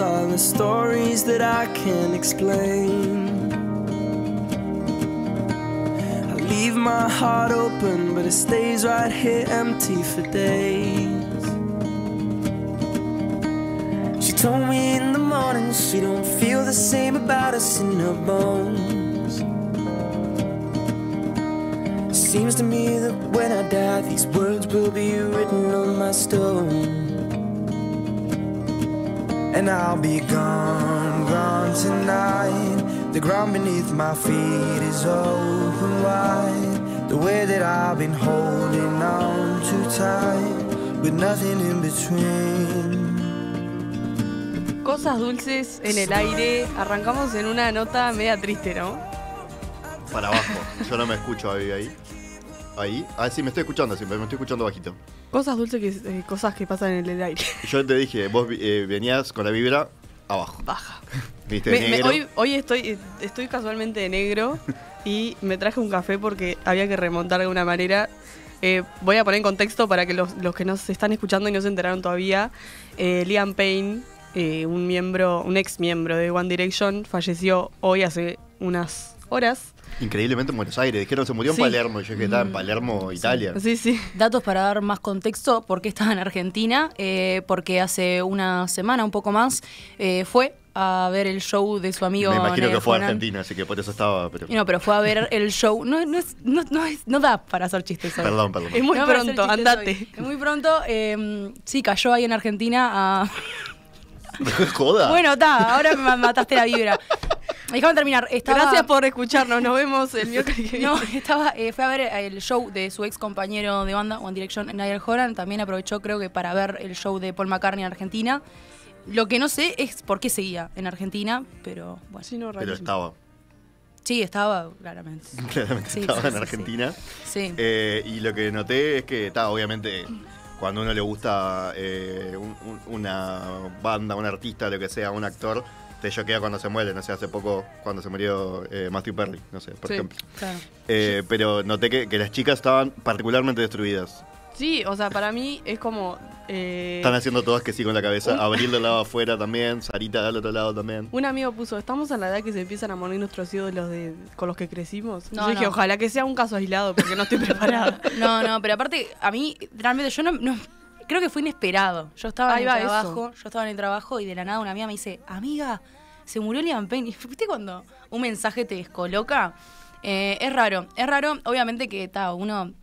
the stories that I can't explain. I leave my heart open, but it stays right here empty for days. She told me in the morning she don't feel the same about us in her bones. seems to me that when I die, these words will be written on my stone. Cosas dulces en el aire. Arrancamos en una nota media triste, ¿no? Para abajo. Yo no me escucho ahí. Ahí. ahí. Ah, sí, me estoy escuchando, siempre. me estoy escuchando bajito. Cosas dulces, que, eh, cosas que pasan en el aire. Yo te dije, vos eh, venías con la vibra abajo. Baja. ¿Viste? hoy, estoy, eh, estoy casualmente de negro y me traje un café porque había que remontar de alguna manera. voy a poner en contexto para que los, que nos están escuchando y no se enteraron todavía. Liam Payne, un miembro, un ex miembro de One Direction, falleció hoy hace unas horas increíblemente en Buenos Aires. Dijeron, se murió en Palermo. Yo que estaba en mm. Palermo, Italia. Sí, sí. Datos para dar más contexto, ¿por qué estaba en Argentina? Eh, porque hace una semana, un poco más, eh, fue a ver el show de su amigo. Me imagino que fue a Argentina, así que por eso estaba. No, pero fue a ver el show. No, no, es, no, da para hacer chistes Perdón, perdón. Es muy pronto, andate. muy pronto. Em, sí, cayó ahí en Argentina a. Bueno, está, ahora me mataste la vibra. Déjame terminar. Gracias por escucharnos. Nos vemos el no, estaba, eh, fue a ver el show de su ex compañero de banda, One Direction, Niall Horan. También aprovechó, creo que, para ver el show de Paul McCartney en Argentina. Lo que no sé es por qué seguía en Argentina, pero Sí, estaba. Sí, estaba, claramente. Claramente estaba en Argentina. Sí. Eh, y lo que noté es que, estaba, obviamente, cuando uno le gusta eh, una banda, un artista, lo que sea, un actor te choquea cuando se muere, no sé, hace poco cuando se murió eh, Matthew Perry, no sé, por sí, ejemplo. Claro. Eh, pero noté que, las chicas estaban particularmente destruidas. Sí, o sea, para mí es como... Eh, Están haciendo todas que sí con la cabeza. abrir Abril del lado afuera también, Sarita del otro lado también. Un amigo puso, estamos a la edad que se empiezan a morir nuestros ídolos con los que crecimos. Yo dije, ojalá que sea un caso aislado porque no estoy preparada. no, no, pero aparte, a mí realmente yo no Creo que fue inesperado. Yo estaba en el trabajo, yo estaba en el trabajo y de la nada una amiga me dice, amiga, se murió Liam Payne. viste cuando un mensaje te descoloca. Eh, es raro, es raro, obviamente que uno.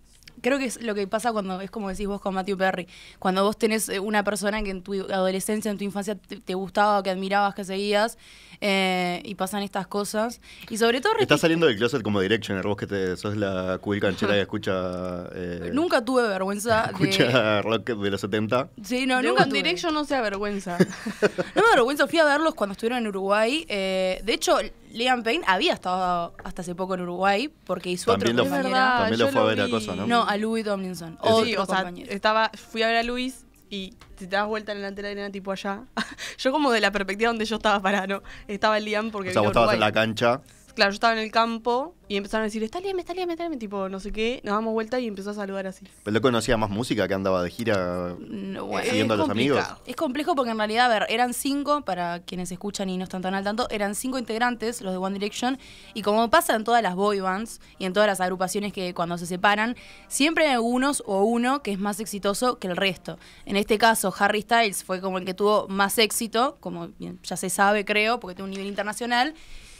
Creo que es lo que pasa cuando, es como decís vos con Matthew Perry, cuando vos tenés eh, una persona que en tu adolescencia, en tu infancia te gustaba, que admirabas, que seguías, eh, y pasan estas cosas. Y sobre todo... Estás saliendo del closet como Directioner, vos que te, sos la cubil canchera y escucha... Eh, nunca tuve vergüenza escucha de... rock de los 70. Sí, no, nunca tuve. Direction no sea vergüenza no me avergüenza, fui a verlos cuando estuvieron en Uruguay. Eh, de hecho, Liam Payne había estado hasta hace poco en Uruguay porque hizo también otro lo, También lo fue a ver a cosa, ¿no? No, a Louis Tomlinson. o sea, estaba, fui a ver a Luis y te das vuelta en la de arena, tipo allá. yo como de la perspectiva donde yo estaba parado, estaba el Liam porque... O sea, vos estabas en la cancha. Claro, yo estaba en el campo y empezaron a decir, está bien, está está tipo, no sé qué. Nos damos vuelta y empezó a saludar así. ¿Pero no conocía más música que andaba de gira eh, siguiendo a los amigos? Es complejo porque en realidad, a ver, eran cinco, para quienes escuchan y no están tan al tanto, eran cinco integrantes los de One Direction. Y como pasa en todas las boy bands y en todas las agrupaciones que cuando se separan, siempre hay algunos o uno que es más exitoso que el resto. En este caso, Harry Styles fue como el que tuvo más éxito, como ya se sabe, creo, porque tiene un nivel internacional.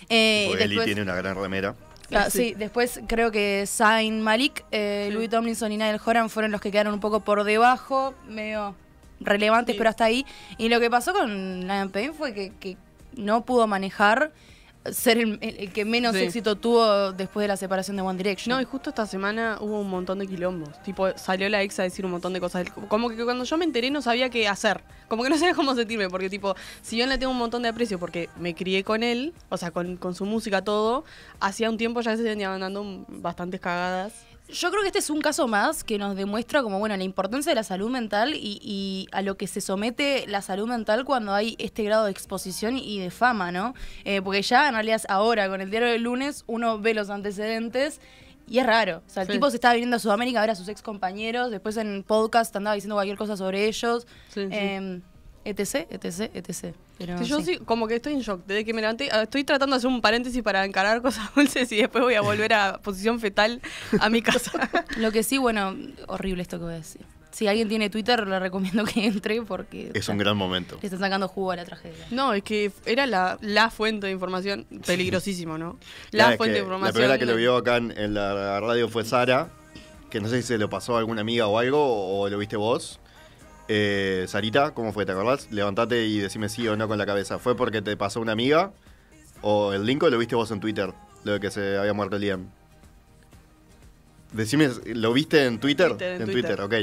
Eh, Eli tiene una gran remera. sí. después creo que Zayn Malik, eh, Louis Tomlinson y Niall Horan fueron los que quedaron un poco por debajo, medio relevantes, pero hasta ahí. Y lo que pasó con La Payne fue que no pudo manejar ser el, el, que menos éxito tuvo después de la separación de One Direction. No, y justo esta semana hubo un montón de quilombos. Tipo, salió la ex a decir un montón de cosas. Como que cuando yo me enteré no sabía qué hacer. Como que no sabía cómo sentirme, porque tipo, si yo le tengo un montón de aprecio porque me crié con él, o sea, con, con su música, todo, hacía un tiempo ya se venía dando bastantes cagadas. Yo creo que este es un caso más que nos demuestra como, bueno, la importancia de la salud mental y, a lo que se somete la salud mental cuando hay este grado de exposición y de fama, ¿no? Eh, porque ya en realidad ahora, con el diario del lunes, uno ve los antecedentes y es raro. O sea, el tipo se estaba viniendo a Sudamérica a ver a sus ex compañeros, después en podcast andaba diciendo cualquier cosa sobre ellos. Sí, em, etc, etc, etc. yo sí. como que estoy en shock desde que me levanté. Ah, estoy tratando de hacer un paréntesis para encarar cosas dulces y después voy a volver a posición fetal a mi casa. Lo que sí, bueno, horrible esto que voy a decir. Si alguien tiene Twitter, le recomiendo que entre porque... Es un gran momento. Le está sacando jugo a la tragedia. No, es que era la, fuente de información, peligrosísimo, ¿no? La fuente de información. La primera que lo vio acá en, en la radio fue Sara, que no sé si se lo pasó a alguna amiga o algo, o lo viste vos. Eh, Sarita, ¿cómo fue? ¿Te acordás? Levantate y decime sí o no con la cabeza. ¿Fue porque te pasó una amiga? ¿O el link lo viste vos en Twitter? Lo de que se había muerto Liam. Decime, ¿lo viste en Twitter? en, Twitter. ok.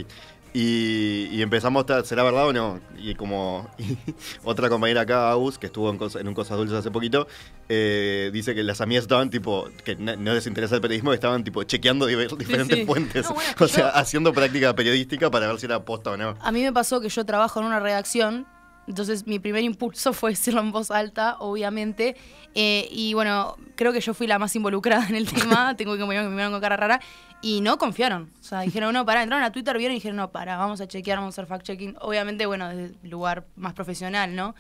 Y, y, empezamos, ¿será verdad o no? Y como otra compañera acá, Agus, que estuvo en, un cosa dulce hace poquito, eh, dice que las amigas estaban tipo, que no, les interesa el periodismo, estaban tipo chequeando diferentes puentes. o sea, haciendo práctica periodística para ver si era posta o no. A mí me pasó que yo trabajo en una redacción entonces mi primer impulso fue decirlo en voz alta, obviamente. Eh, y bueno, creo que yo fui la más involucrada en el tema. Tengo que compañero que me miraron con cara rara. Y no confiaron. O sea, dijeron, no, para. Entraron a Twitter, vieron y dijeron, no, para, vamos a chequear, vamos a hacer fact-checking. Obviamente, bueno, desde el lugar más profesional, ¿no?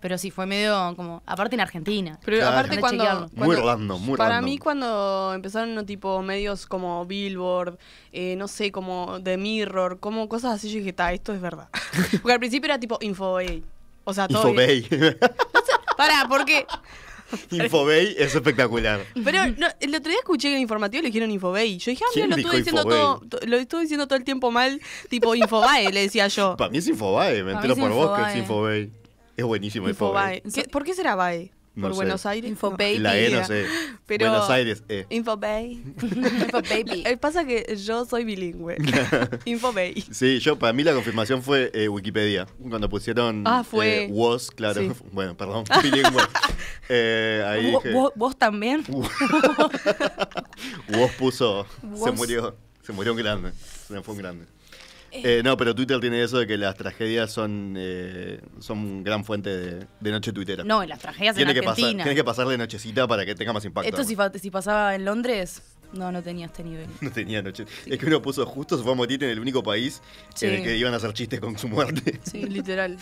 Pero sí, fue medio como. Aparte en Argentina. Pero aparte cuando, Muy rodando, muy Para mí, cuando empezaron, no, tipo, medios como Billboard, eh, no sé, como The Mirror, como cosas así, yo dije, está, esto es verdad. Porque al principio era tipo Infobay. O sea, todo. Infobay. No para, porque. Infobay es espectacular. Pero no, el otro día escuché que el informativo le dijeron Infobay. Yo dije, ah, mira, lo estuve diciendo todo, lo estuve diciendo todo el tiempo mal, tipo Infobay, le decía yo. Para mí es Infobay, me entero por vos que es Infobay. Es buenísimo el ¿Por qué será bay ¿Por Buenos Aires? Infobay. La E no sé. Pero- Buenos Aires, E. Infobay. InfoBay. Eh, Pasa que yo soy bilingüe. Infobay. Sí, yo para mí la confirmación fue eh, Wikipedia. Cuando pusieron Ah, fue. Eh, was, claro. Bueno, perdón, bilingüe. Eh, ahí ¿Vos, también? was puso, se murió, se murió un grande, se fue un grande. Eh, no, pero Twitter tiene eso de que las tragedias son, eh, son gran fuente de, noche tuitera. No, las tragedias tiene que Pasar, que pasar de nochecita para que tenga más impacto. Esto si, si pasaba en Londres, no, no tenía este nivel. No tenía noche. Es que uno puso justo, se fue a en el único país en el que iban a hacer chistes con su muerte. Sí, literal.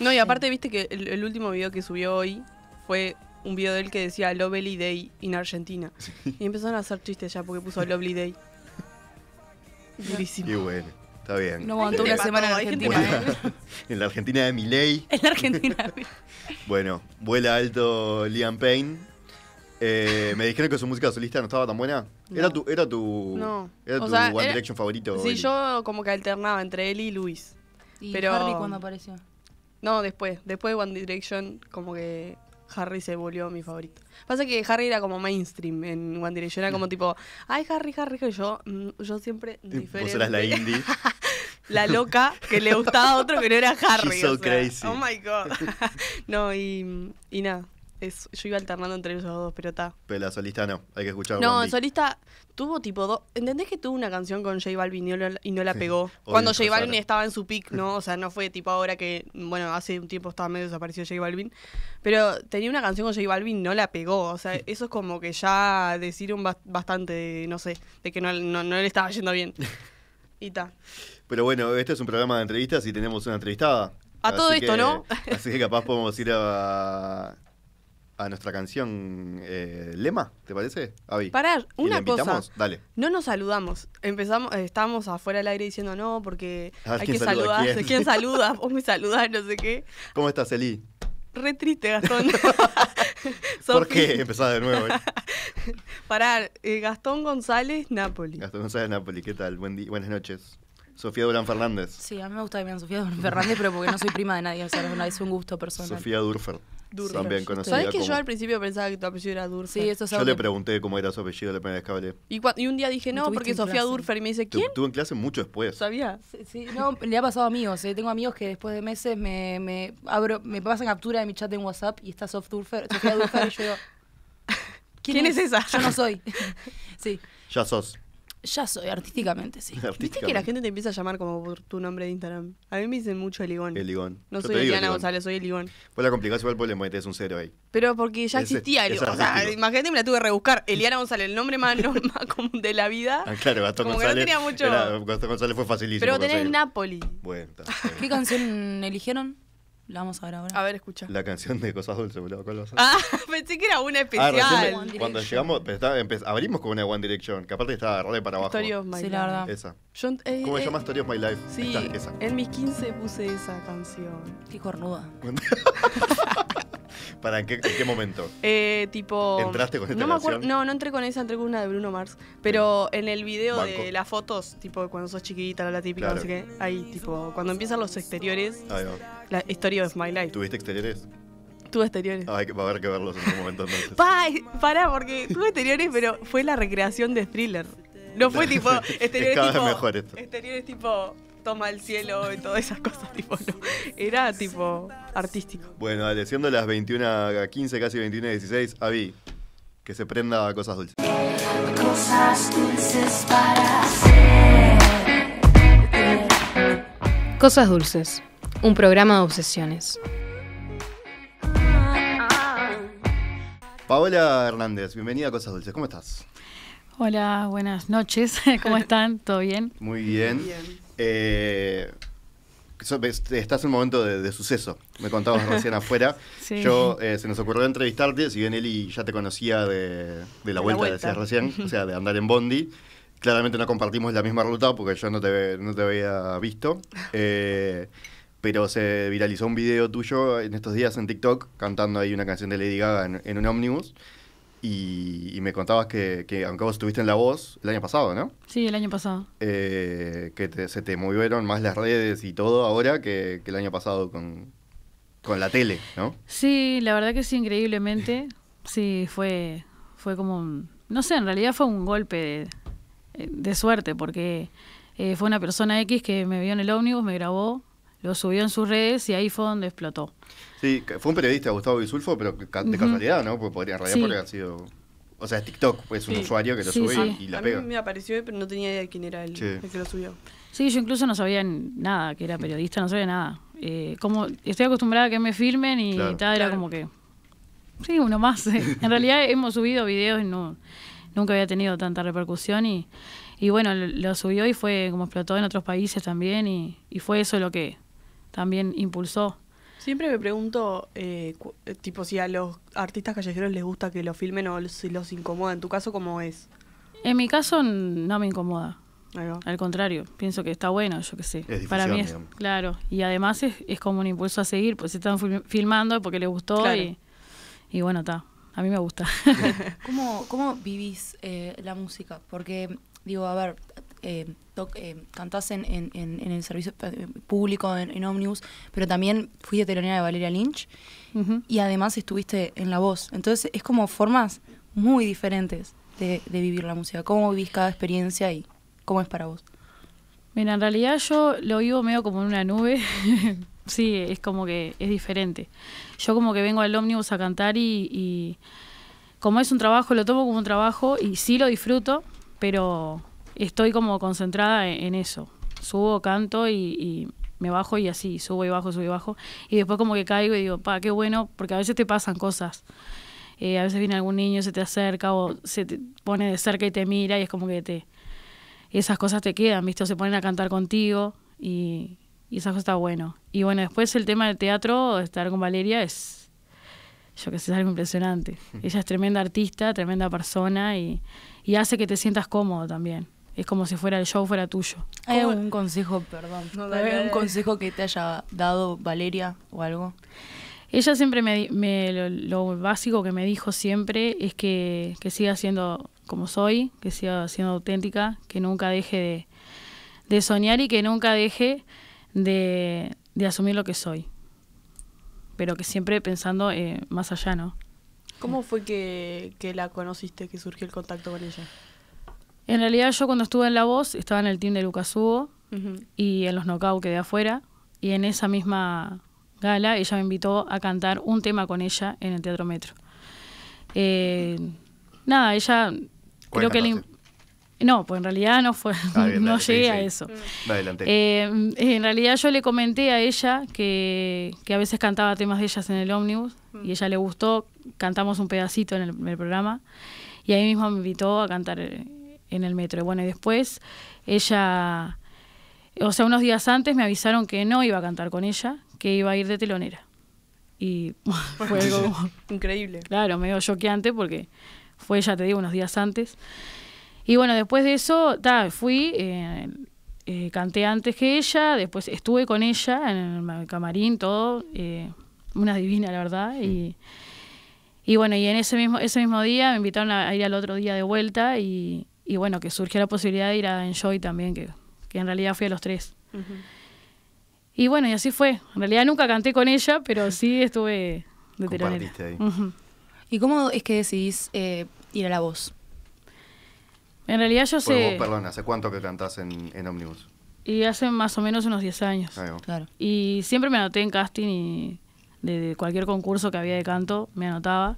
no, y aparte, viste que el, último video que subió hoy fue un video de él que decía Lovely Day en Argentina. Y empezaron a hacer chistes ya porque puso Lovely Day. bueno. Está bien. No aguantó una semana en Argentina. en la Argentina de Miley. En la Argentina bueno, vuela alto Liam Payne. Eh, me dijeron que su música solista no estaba tan buena. Era tu, era tu, era tu One Direction favorito. Sí, yo como que alternaba entre él y Luis. ¿Y Harry cuando apareció? No, después. Después de One Direction, como que Harry se volvió mi favorito. Pasa que Harry era como mainstream en One Direction. Era como tipo, ay, Harry, Harry, que yo, mm, yo siempre. Diferente. Vos eras la indie. la loca que le gustaba a otro que no era Harry. She's crazy. Oh my god. no, y, nada. yo iba alternando entre esos dos, pero está. Pero la solista no, hay que escuchar. No, el solista tuvo tipo dos. ¿Entendés que tuvo una canción con J Balvin y no la, pegó? Cuando J Balvin estaba en su pick, ¿no? O sea, no fue tipo ahora que, bueno, hace un tiempo estaba medio desaparecido J Balvin. Pero tenía una canción con J Balvin, no la pegó. O sea, eso es como que ya decir un bastante, no sé, de que no, no le estaba yendo bien. Y está. Pero bueno, este es un programa de entrevistas y tenemos una entrevistada. A todo esto, ¿no? Así que capaz podemos ir a, a nuestra canción eh, Lema, ¿te parece? Parar, una cosa. No nos saludamos. Empezamos, eh, estamos afuera del aire diciendo no, porque ah, hay que saluda, saludarse. ¿Quién, saluda? Vos me saludás, no sé qué. ¿Cómo estás, Eli? Re triste, Gastón. ¿Por qué? Empezás de nuevo. Eh. ¿eh? Gastón González, Napoli. Gastón González, Napoli, ¿qué tal? Buen buenas noches. Sofía Durán Fernández. Sí, a mí me gusta bien Sofía Durán Fernández, pero porque no soy prima de nadie, o sea, es un gusto personal. Sofía Durfer. Durfer. También conocida ¿Sabes que yo al principio pensaba que tu apellido era Durfer? Sí, eso es Yo le pregunté cómo era su apellido la primera vez que hablé. Y, un día dije, no, porque Sofía Durfer. Y me dice, ¿quién? Estuve en clase mucho después. ¿Sabía? Sí, no, le ha pasado a amigos. Eh. Tengo amigos que después de meses me, me, abro, me pasan captura de mi chat en WhatsApp y está Sofía Durfer, Sofía Durfer y yo digo, ¿quién, es? es? esa? Yo no soy. sí. Ya sos. Ya soy, artísticamente, sí. Viste que la gente te empieza a llamar como por tu nombre de Instagram. A mí me dicen mucho Eligón Ligón. No soy Eliana González, soy Eligón Pues la complicación igual porque le es un cero ahí. Pero porque ya existía Eligón. O sea, imagínate, me la tuve que rebuscar. Eliana González, el nombre más, normal de la vida. Ah, claro, Gastón González. no tenía mucho. Gastón González fue facilísimo. Pero tenés Napoli. Bueno, ¿Qué canción eligieron? La vamos a ver ahora. A ver, escucha. La canción de Cosas Dulces, boludo. ¿Cuál vas a Ah, pensé que era una ah, especial. cuando llegamos, abrimos con una One Direction, que aparte estaba re para abajo. Story of My Sí, la Life. verdad. Esa. Eh, ¿Cómo se eh, llama Story of My Life? Sí, esa. en mis 15 puse esa canción. Qué cornuda. ¿Para en qué, momento? Eh, tipo. ¿Entraste con esta no me acuerdo- canción? No, no entré con esa, entré con una de Bruno Mars. Pero en el video de las fotos, tipo cuando sos chiquita, la típica, Así no sé qué. Ahí, tipo, cuando empiezan los exteriores, Ahí va. La historia de My Life. ¿Tuviste exteriores? Tuve exteriores. Ah, que, va a haber que verlos en algún momento entonces. Pa, para porque tuve exteriores, pero fue la recreación de thriller. No fue tipo exteriores cada tipo. Vez mejor esto. Exteriores tipo toma el cielo y todas esas cosas, tipo, Era tipo artístico. Bueno, dale, siendo las 21.15, casi 21.16, a 16, que se prenda cosas dulces. Cosas dulces para hacer. Cosas dulces un programa de obsesiones. Paola Hernández, bienvenida a Cosas Dulces, ¿cómo estás? Hola, buenas noches, ¿cómo están? ¿Todo bien? Muy bien. Eh, estás en un momento de, suceso, me contabas recién afuera. Yo eh, se nos ocurrió entrevistarte, si bien Eli ya te conocía de, la, vuelta, de decías recién, o sea, de andar en Bondi. Claramente no compartimos la misma ruta porque yo no te, no te había visto. Eh, pero se viralizó un video tuyo en estos días en TikTok cantando ahí una canción de Lady Gaga en, un ómnibus. Y, me contabas que, aunque vos estuviste en La Voz el año pasado, ¿no? Sí, el año pasado. Eh, que se te movieron más las redes y todo ahora que, el año pasado con, la tele, ¿no? Sí, la verdad que sí, increíblemente. Sí, fue, fue como... Un, no sé, en realidad fue un golpe de, eh, de suerte porque eh, fue una persona X que me vio en el ómnibus, me grabó lo subió en sus redes y ahí fue donde explotó. Sí, fue un periodista, Gustavo Bisulfo, pero de casualidad, ¿no? Porque podría en realidad ha sido. O sea, es TikTok, es pues, un usuario que lo sube y, la pega. mí me apareció, pero no tenía idea de quién era el, que lo subió. Sí, yo incluso no sabía nada, que era periodista, no sabía nada. Eh, como estoy acostumbrada a que me filmen y tal, era como que. Sí, uno más. en realidad hemos subido videos y no, nunca había tenido tanta repercusión y, y bueno, lo, lo, subió y fue como explotó en otros países también y, y fue eso lo que también impulsó. Siempre me pregunto, eh, eh, tipo, si a los artistas callejeros les gusta que los filmen o si los incomoda. ¿En tu caso cómo es? En mi caso no me incomoda. Al contrario, pienso que está bueno, yo qué sé. Para mí es, claro, y además es, es, como un impulso a seguir, pues se están filmando porque les gustó y, bueno, está. A mí me gusta. ¿Cómo, cómo vivís eh, la música? Porque, digo, a ver, eh, eh, cantás en, el servicio eh, público, en, Omnibus, pero también fuiste telonera de Valeria Lynch y además estuviste en La Voz. Entonces es como formas muy diferentes de, vivir la música. ¿Cómo vivís cada experiencia y cómo es para vos? Mira, en realidad yo lo vivo medio como en una nube. sí, es como que es diferente. Yo como que vengo al ómnibus a cantar y, y, como es un trabajo, lo tomo como un trabajo y sí lo disfruto, pero estoy como concentrada e-, en, eso. Subo, canto y, me bajo y así, subo y bajo, subo y bajo. Y después como que caigo y digo, pa, qué bueno, porque a veces te pasan cosas. Eh, a veces viene algún niño, se te acerca o se te pone de cerca y te mira y es como que te... Esas cosas te quedan, ¿viste? se ponen a cantar contigo y, y esas cosas está bueno. Y bueno, después el tema del teatro, estar con Valeria es yo que sé, es algo impresionante. Ella es tremenda artista, tremenda persona y, hace que te sientas cómodo también es como si fuera el show fuera tuyo. ¿Hay algún consejo, perdón, ¿hay consejo que te haya dado Valeria o algo? Ella siempre me, lo, básico que me dijo siempre es que, siga siendo como soy, que siga siendo auténtica, que nunca deje de, soñar y que nunca deje de, asumir lo que soy. Pero que siempre pensando eh, más allá, ¿no? ¿Cómo fue que la conociste, que surgió el contacto con ella? En realidad yo cuando estuve en La Voz estaba en el team de Lucas Hugo y en los Knockout quedé afuera y en esa misma gala ella me invitó a cantar un tema con ella en el Teatro Metro. Eh, nada, ella creo que No, pues en realidad no fue, ah, no llegué a eso. Mm. Eh, en realidad yo le comenté a ella que, a veces cantaba temas de ellas en el ómnibus mm. y ella le gustó, cantamos un pedacito en el, en el programa y ahí mismo me invitó a cantar en el metro. Bueno, y después ella, o sea, unos días antes me avisaron que no iba a cantar con ella, que iba a ir de telonera. Y fue algo increíble. Claro, medio choqueante porque fue, ya te digo, unos días antes. Y bueno, después de eso, fui, eh, eh, canté antes que ella, después estuve con ella en el camarín, todo, eh, una divina, la verdad. Y, y bueno, y en ese mismo, ese mismo día me invitaron a, a ir al otro día de vuelta y, y bueno, que surgió la posibilidad de ir a Enjoy también, que, que en realidad fui a los tres. Y bueno, y así fue. En realidad nunca canté con ella, pero sí estuve de Ahí. ¿Y cómo es que decidís eh, ir a la voz? En realidad yo sé... perdón, ¿hace cuánto que cantás en, Omnibus? Y hace más o menos unos 10 años. Claro. Y siempre me anoté en casting y de, de, cualquier concurso que había de canto, me anotaba.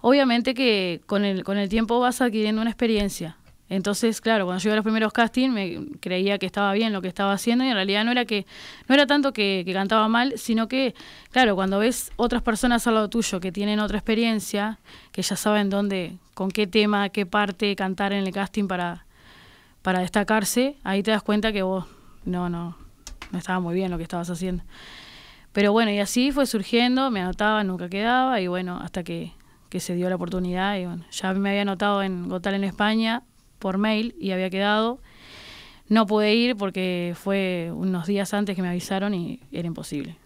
Obviamente que con el, con el tiempo vas adquiriendo una experiencia. Entonces, claro, cuando yo iba a los primeros castings me creía que estaba bien lo que estaba haciendo y en realidad no era que no era tanto que, cantaba mal, sino que, claro, cuando ves otras personas a lado tuyo que tienen otra experiencia, que ya saben dónde, con qué tema, qué parte cantar en el casting para, para destacarse, ahí te das cuenta que vos no, no, no estaba muy bien lo que estabas haciendo. Pero bueno, y así fue surgiendo, me anotaba, nunca quedaba y bueno, hasta que, que se dio la oportunidad y bueno, ya me había anotado en Gotal en España por mail y había quedado. No pude ir porque fue unos días antes que me avisaron y era imposible.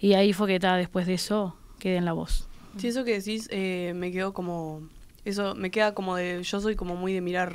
Y ahí fue que después de eso quedé en la voz. Sí, eso que decís eh, me quedó como... Eso me queda como de... Yo soy como muy de mirar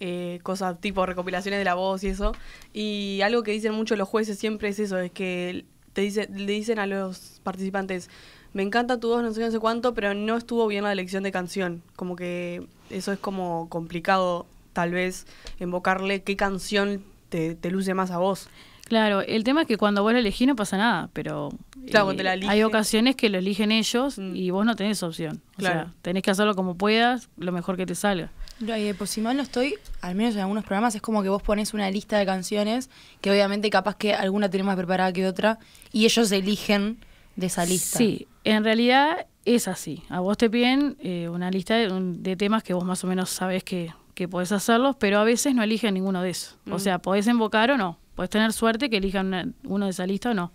eh, cosas tipo recopilaciones de la voz y eso. Y algo que dicen mucho los jueces siempre es eso, es que te dice, le dicen a los participantes, me encanta tu voz, no sé qué, no sé cuánto, pero no estuvo bien la elección de canción. Como que eso es como complicado, tal vez, invocarle qué canción te, luce más a vos. Claro, el tema es que cuando vos la elegís no pasa nada, pero claro, eh, hay ocasiones que lo eligen ellos mm. y vos no tenés opción. claro. tenés que hacerlo como puedas, lo mejor que te salga. No, y de, si mal no estoy, al menos en algunos programas es como que vos pones una lista de canciones que obviamente capaz que alguna tiene más preparada que otra y ellos eligen de esa lista. Sí, en realidad es así. A vos te piden eh, una lista de, temas que vos más o menos sabes que, que podés hacerlos, pero a veces no eligen ninguno de esos. O mm. sea, podés invocar o no. Podés tener suerte que elijan uno de esa lista o no.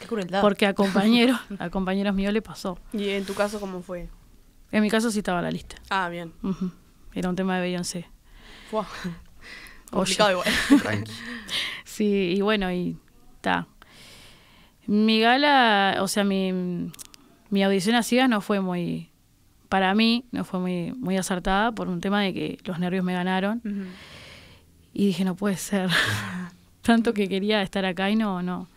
Qué crueldad. Porque a compañeros, a compañeros míos le pasó. ¿Y en tu caso cómo fue? En mi caso sí estaba la lista. Ah, bien. Era un tema de Beyoncé. Wow. Complicado igual. sí, y bueno, y está. Mi gala, o sea, mi, mi audición a no fue muy, para mí, no fue muy, muy acertada por un tema de que los nervios me ganaron. Y dije, no puede ser. Tanto que quería estar acá y no, no.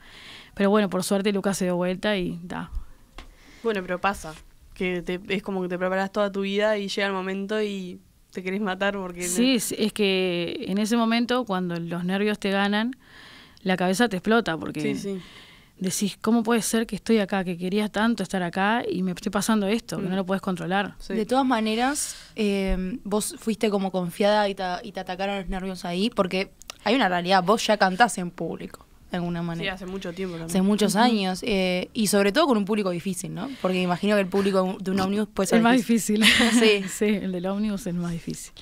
Pero bueno, por suerte Lucas se dio vuelta y da. Bueno, pero pasa. Que es como que te preparas toda tu vida y llega el momento y te querés matar porque... Sí, es que en ese momento cuando los nervios te ganan, la cabeza te explota porque... Sí, sí decís, ¿cómo puede ser que estoy acá, que quería tanto estar acá y me estoy pasando esto, que no mm. lo puedes controlar? De todas maneras, eh, vos fuiste como confiada y te, atacaron los nervios ahí, porque hay una realidad, vos ya cantás en público. De alguna manera. Sí, hace mucho tiempo también. Hace muchos años. Eh, y sobre todo con un público difícil, ¿no? Porque imagino que el público de un ómnibus puede ser. El más difícil. sí. sí, el del ómnibus es más difícil.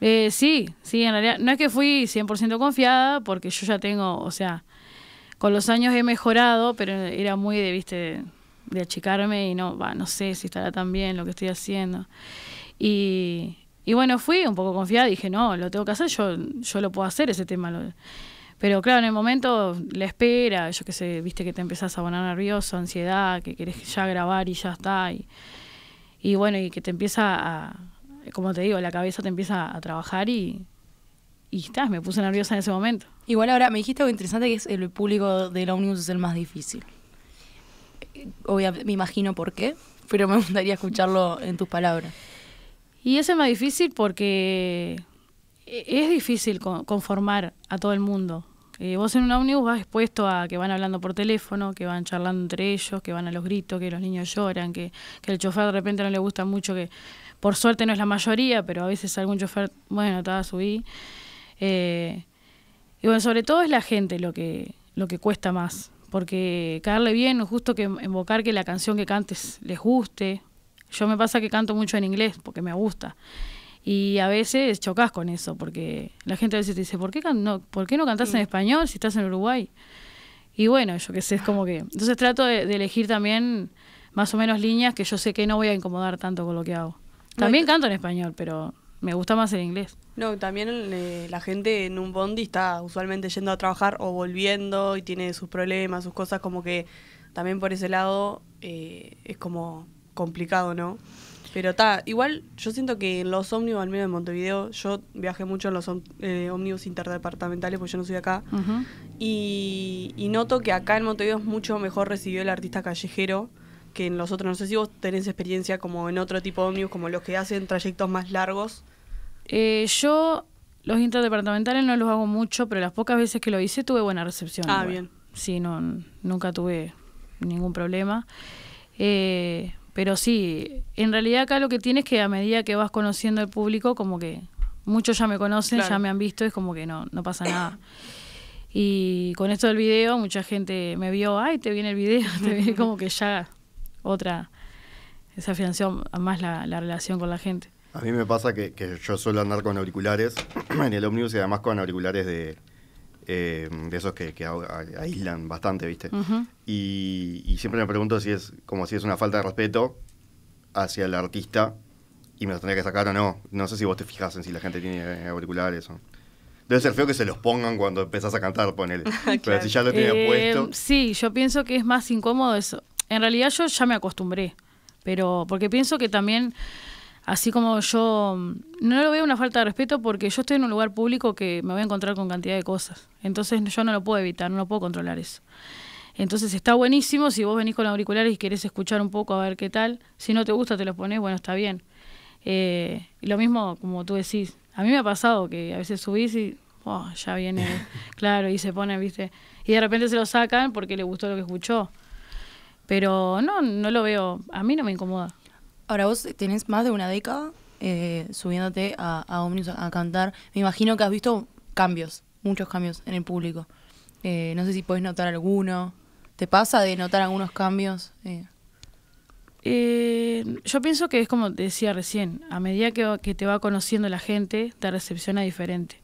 Eh, sí, sí, en realidad. No es que fui 100% confiada, porque yo ya tengo, o sea, con los años he mejorado, pero era muy de, de achicarme y no, va, no sé si estará tan bien lo que estoy haciendo. Y, bueno, fui un poco confiada, dije, no, lo tengo que hacer, yo, yo lo puedo hacer, ese tema. Pero claro, en el momento, la espera, yo qué sé, viste que te empezás a poner nervioso, ansiedad, que querés ya grabar y ya está. Y, y bueno, y que te empieza a, como te digo, la cabeza te empieza a trabajar y, y me puse nerviosa en ese momento. Igual ahora me dijiste algo interesante que es el público del ómnibus es el más difícil. Eh, Obviamente, me imagino por qué, pero me gustaría escucharlo en tus palabras. Y es el más difícil porque eh, es difícil conformar a todo el mundo. Eh, vos en un ómnibus vas expuesto a que van hablando por teléfono, que van charlando entre ellos, que van a los gritos, que los niños lloran, que, el chofer de repente no le gusta mucho, que por suerte no es la mayoría, pero a veces algún chofer, bueno, te a subir eh, y bueno, sobre todo es la gente lo que, lo que cuesta más, porque caerle bien justo que invocar que la canción que cantes les guste. Yo me pasa que canto mucho en inglés porque me gusta. Y a veces chocas con eso, porque la gente a veces te dice, ¿por qué, no, ¿por qué no cantás en español si estás en Uruguay? Y bueno, yo qué sé, es como que... Entonces trato de elegir también más o menos líneas que yo sé que no voy a incomodar tanto con lo que hago. También canto en español, pero me gusta más el inglés. No, también eh, la gente en un bondi está usualmente yendo a trabajar o volviendo y tiene sus problemas, sus cosas, como que también por ese lado eh, es como complicado, ¿no? Pero está, igual yo siento que en los ómnibus, al menos en Montevideo, yo viajé mucho en los eh, ómnibus interdepartamentales, porque yo no soy acá, y, y, noto que acá en Montevideo es mucho mejor recibido el artista callejero que en los otros. No sé si vos tenés experiencia como en otro tipo de ómnibus, como los que hacen trayectos más largos. Eh, yo los interdepartamentales no los hago mucho, pero las pocas veces que lo hice tuve buena recepción. Ah, bien. Sí, nunca tuve ningún problema. Eh, pero sí, en realidad acá lo que tienes es que a medida que vas conociendo el público, como que muchos ya me conocen, ya me han visto, es como que no, no pasa nada. Y con esto del video, mucha gente me vio, ay, te viene el video, te viene como que ya otra a más la, relación con la gente. A mí me pasa que, yo suelo andar con auriculares en el ómnibus y además con auriculares de, eh, de esos que, que, aíslan bastante, ¿viste? y, siempre me pregunto si es como si es una falta de respeto hacia el artista y me los tendría que sacar o no. No sé si vos te fijas en si la gente tiene auriculares o... Debe ser feo que se los pongan cuando empezás a cantar, ponele. Pero si ya lo tienes eh, puesto. Sí, yo pienso que es más incómodo eso en realidad yo ya me acostumbré, pero porque pienso que también, así como yo, mm, no lo veo una falta de respeto porque yo estoy en un lugar público que me voy a encontrar con cantidad de cosas, entonces yo no lo puedo evitar, no lo puedo controlar eso. Entonces está buenísimo si vos venís con auriculares y querés escuchar un poco a ver qué tal, si no te gusta te los pones, bueno, está bien. y eh, lo mismo como tú decís, a mí me ha pasado que a veces subís y oh, ya viene, claro, y se pone, viste, y de repente se lo sacan porque le gustó lo que escuchó. Pero no, no lo veo, a mí no me incomoda. Ahora vos tenés más de una década eh, subiéndote a, a a, cantar. Me imagino que has visto cambios, muchos cambios en el público. Eh, no sé si podés notar alguno. ¿Te pasa de notar algunos cambios? Eh. yo pienso que es como te decía recién, a medida que, te va conociendo la gente, te recepciona diferente.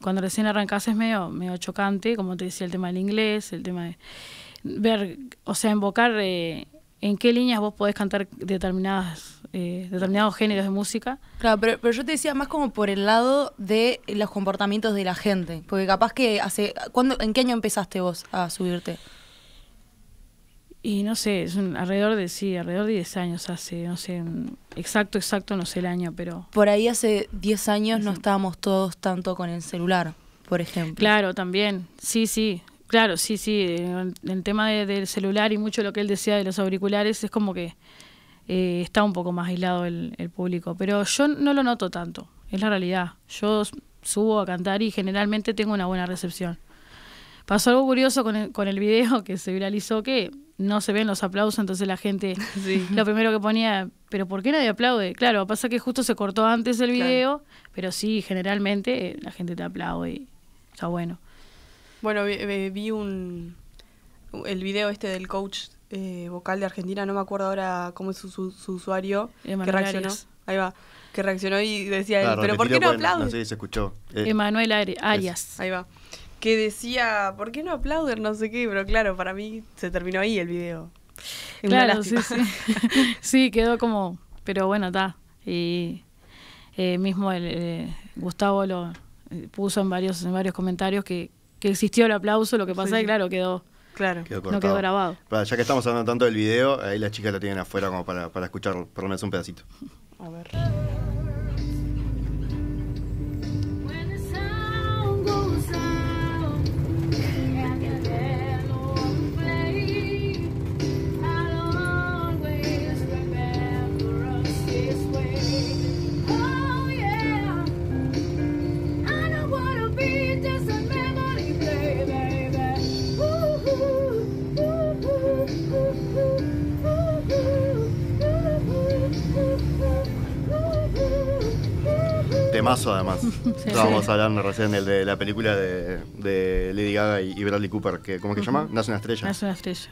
cuando recién arrancas es medio, medio chocante, como te decía, el tema del inglés, el tema de ver, o sea, invocar eh, en qué líneas vos podés cantar determinadas, eh, determinados géneros de música. Claro, pero, pero, yo te decía más como por el lado de los comportamientos de la gente, porque capaz que hace, ¿cuándo, ¿en qué año empezaste vos a subirte? Y no sé, es un, alrededor de, sí, alrededor de 10 años hace, no sé, exacto, exacto, no sé el año, pero... Por ahí hace 10 años no estábamos todos tanto con el celular, por ejemplo. Claro, también, sí, sí, Claro, sí, sí. El tema del celular y mucho lo que él decía de los auriculares es como que eh, está un poco más aislado el, público. Pero yo no lo noto tanto, es la realidad. Yo subo a cantar y generalmente tengo una buena recepción. Pasó algo curioso con el, con el video que se viralizó que no se ven los aplausos, entonces la gente lo primero que ponía, pero ¿por qué nadie aplaude? Claro, pasa que justo se cortó antes el video, pero sí, generalmente eh, la gente te aplaude y está bueno. Bueno, eh, vi, un el video este del coach eh, vocal de Argentina, no me acuerdo ahora cómo es su, usuario, eh, que reaccionó. Ahí va, que reaccionó y decía, pero ¿por qué no aplauden? No, sé se escuchó. Emanuel Arias. Ahí va. Que decía, ¿por qué no aplauden? No sé qué, pero claro, para mí se terminó ahí el video. claro, sí, sí. quedó como, pero bueno, está. Y mismo el, Gustavo lo puso en varios, en varios comentarios que, existió el aplauso, lo que pasa es claro, quedó. Claro, no quedó grabado. ya que estamos hablando tanto del video, ahí las chicas la tienen afuera como para, escuchar por lo menos un pedacito. A ver. Temazo además. Estábamos hablando recién el de la película de, Lady Gaga y Bradley Cooper, que ¿cómo es que se llama? Nace una estrella. Nace una estrella.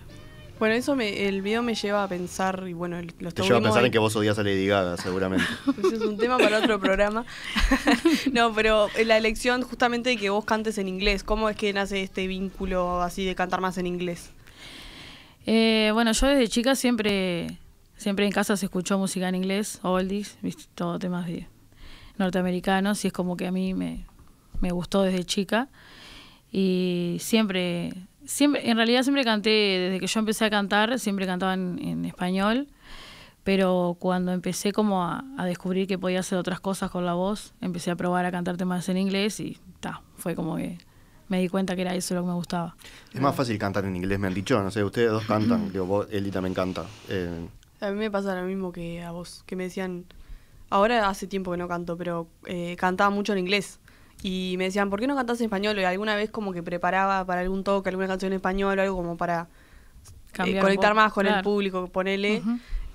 Bueno, eso el video me lleva a pensar, y bueno, Te lleva a pensar en que vos odias a Lady Gaga, seguramente. Pues es un tema para otro programa. no, pero eh, la elección justamente de que vos cantes en inglés, ¿cómo es que nace este vínculo así de cantar más en inglés? Eh, bueno, yo desde chica siempre, siempre en casa se escuchó música en inglés, oldies, todo temas norteamericanos, y es como que a mí me, me gustó desde chica. Y siempre, siempre, en realidad siempre canté, desde que yo empecé a cantar, siempre cantaba en, español, pero cuando empecé como a, a, descubrir que podía hacer otras cosas con la voz, empecé a probar a cantar temas en inglés y ta, fue como que me di cuenta que era eso lo que me gustaba. Es más fácil cantar en inglés, me han dicho, no sé, ustedes dos cantan, digo, vos, Eli también canta. Eh, a mí me pasa lo mismo que a vos, que me decían, ahora hace tiempo que no canto, pero eh, cantaba mucho en inglés. Y me decían, ¿por qué no cantas en español? Y alguna vez como que preparaba para algún toque, alguna canción en español o algo como para eh, conectar más con el público, ponele.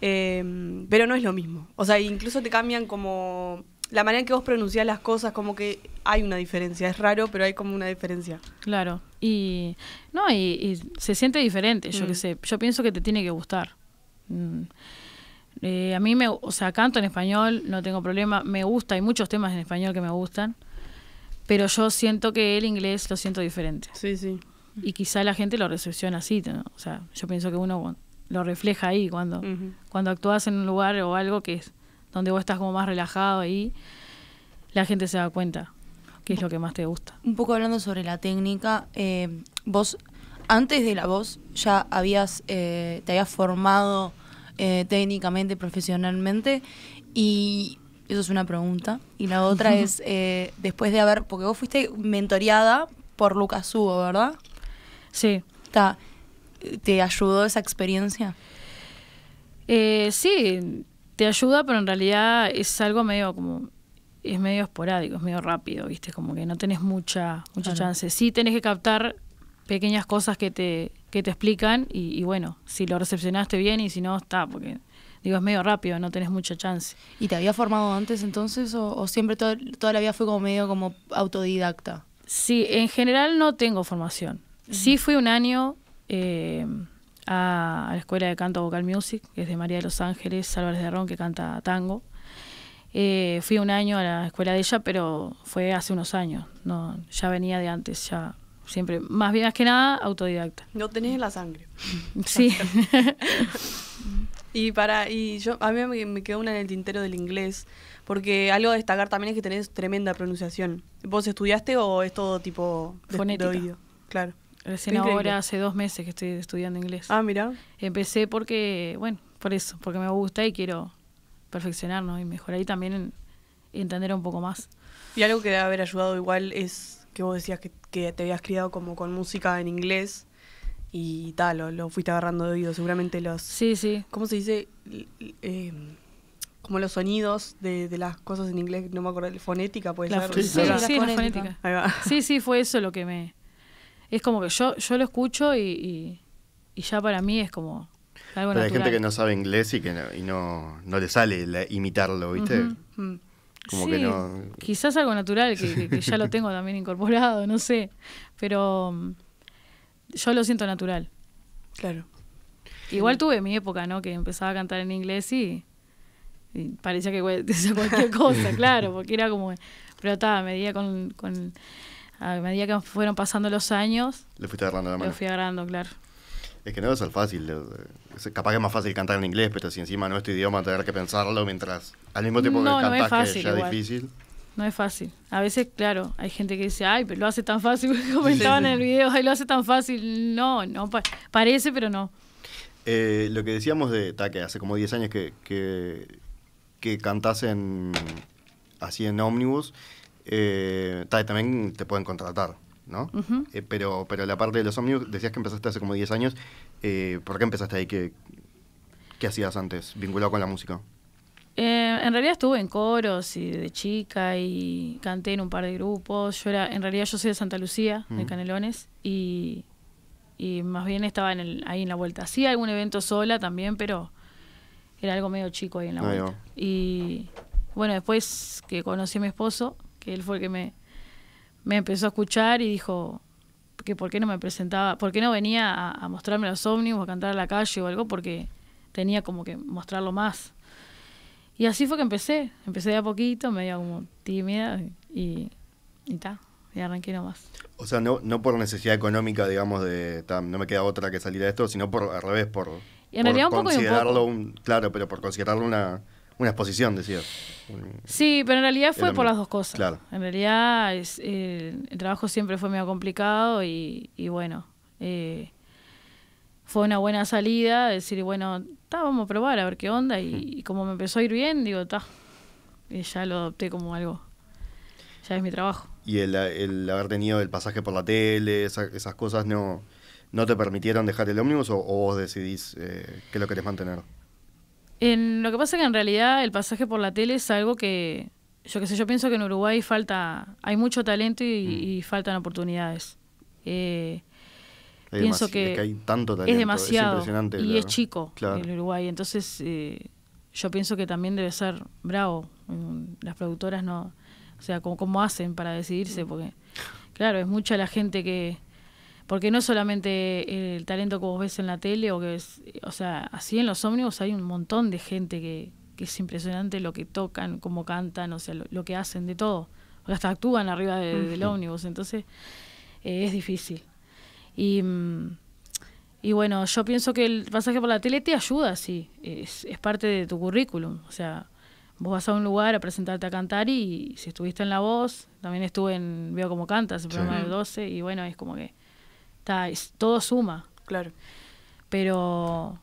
Em, pero no es lo mismo. O sea, incluso te cambian como la manera en que vos pronunciás las cosas, como que hay una diferencia. Es raro, pero hay como una diferencia. Claro. Y no, y, se siente diferente, yo qué mm. sé. Yo pienso que te tiene que gustar. Mm. Eh, a mí me, o sea, canto en español, no tengo problema, me gusta, hay muchos temas en español que me gustan, pero yo siento que el inglés lo siento diferente. Sí, sí. Y quizá la gente lo recepciona así, o sea, yo pienso que uno lo refleja ahí cuando, cuando actúas en un lugar o algo que es donde vos estás como más relajado ahí, la gente se da cuenta qué es lo que más te gusta. Un poco hablando sobre la técnica, eh, vos antes de la voz ya habías, eh, te habías formado eh, técnicamente, profesionalmente, y eso es una pregunta. Y la otra es, después de haber, porque vos fuiste mentoreada por Lucas Hugo, ¿verdad? Sí. ¿Te ayudó esa experiencia? sí, te ayuda, pero en realidad es algo medio como es medio esporádico, es medio rápido, ¿viste? Como que no tenés mucha, mucha chance. Sí tenés que captar pequeñas cosas que te, que te explican y, bueno, si lo recepcionaste bien y si no, está, porque digo, es medio rápido, no tenés mucha chance. ¿Y te había formado antes entonces o, siempre toda la vida fue como medio como autodidacta? Sí, en general no tengo formación. Sí fui un año... Eh, a, la Escuela de Canto Vocal Music, que es de María de los Ángeles Álvarez de Ron, que canta tango. Eh, fui un año a la escuela de ella, pero fue hace unos años, no, ya venía de antes, ya siempre, más bien más que nada, autodidacta. No tenés la sangre. sí. y para, y yo, a mí me, quedó una en el tintero del inglés, porque algo a destacar también es que tenés tremenda pronunciación. ¿Vos estudiaste o es todo tipo Fonética. oído? Claro. Recién ahora, hace dos meses que estoy estudiando inglés. Ah, mira. Empecé porque, bueno, por eso, porque me gusta y quiero perfeccionarnos y mejorar y también entender un poco más. Y algo que debe haber ayudado igual es que vos decías que, te habías criado como con música en inglés y tal, lo, fuiste agarrando de oído, seguramente los... Sí, sí. ¿Cómo se dice? Em, como los sonidos de, las cosas en inglés, no me acuerdo, fonética puede la, ser. Sí, sí, sí, sí, fue eso lo que me, es como que yo, yo lo escucho y, ya para mí es como algo natural. Hay gente que no sabe inglés y que no, y no, no le sale imitarlo, ¿viste? Quizás algo natural, que, ya lo tengo también incorporado, no sé. Pero mm, yo lo siento natural. Claro. Igual tuve mi época, ¿no? Que empezaba a cantar en inglés y, parecía que decía cualquier cosa, claro, porque era como. Pero estaba, medía con a medida que fueron pasando los años. Le fuiste agarrando la mano. Lo fui agarrando, claro. Es que no eh, es fácil. capaz que es más fácil cantar en inglés, pero si encima no es tu idioma, tener que pensarlo mientras. Al mismo tiempo que es ya difícil. No es fácil. A veces, claro, hay gente que dice, ay, pero lo hace tan fácil. Comentaban en el video, ay, lo hace tan fácil. No, no, parece, pero no. Eh, lo que decíamos de Taque, hace como 10 años que, que, que así en ómnibus eh, también te pueden contratar, ¿no? Eh, pero, pero la parte de los ómnibus, decías que empezaste hace como 10 años. Eh, ¿Por qué empezaste ahí? ¿Qué, ¿Qué hacías antes vinculado con la música? Eh, en realidad estuve en coros y de chica y canté en un par de grupos. Yo era, en realidad yo soy de Santa Lucía, de Canelones, y, más bien estaba ahí en la vuelta. Hacía algún evento sola también, pero era algo medio chico ahí en la vuelta. Y bueno, después que conocí a mi esposo, que él fue el que me, me empezó a escuchar y dijo que por qué no me presentaba, por qué no venía a, mostrarme los ómnibus, a cantar a la calle o algo, porque tenía como que mostrarlo más. Y así fue que empecé, empecé de a poquito, me medio como tímida y, y tal y arranqué nomás. O sea, no, no por necesidad económica, digamos, de no me queda otra que salir de esto, sino por al revés, por, considerarlo, claro, pero por considerarlo una, una exposición, decía. Sí, pero en realidad fue por las dos cosas. Claro. En realidad eh, el trabajo siempre fue medio complicado y, bueno, eh, fue una buena salida, decir, bueno, vamos a probar a ver qué onda y, como me empezó a ir bien, digo, ta, y eh, ya lo adopté como algo, ya es mi trabajo. Y el, haber tenido el pasaje por la tele, esas cosas no... ¿No te permitieron dejar el ómnibus o, vos decidís eh, qué es lo querés mantener? En, lo que pasa es que en realidad el pasaje por la tele es algo que, yo qué sé, yo pienso que en Uruguay falta, hay mucho talento y, mm. faltan oportunidades. Eh, pienso que, es hay tanto talento, es demasiado y es chico en Uruguay, entonces eh, yo pienso que también debe ser bravo. Mm, las productoras no, o sea, cómo hacen para decidirse, mm. porque claro, es mucha la gente que porque no solamente eh, el talento que vos ves en la tele, o que es, o sea, así en los ómnibus hay un montón de gente que, que es impresionante lo que tocan, cómo cantan, o sea, lo, que hacen, de todo. hasta actúan arriba mm. del ómnibus, entonces eh, es difícil. Y, mm, y, bueno, yo pienso que el pasaje por la tele te ayuda, sí, es, parte de tu currículum, o sea, vos vas a un lugar a presentarte a cantar y, si estuviste en La Voz, también estuve en Veo Cómo Cantas, el programa del 12, y bueno, es como que todo suma. Claro. Pero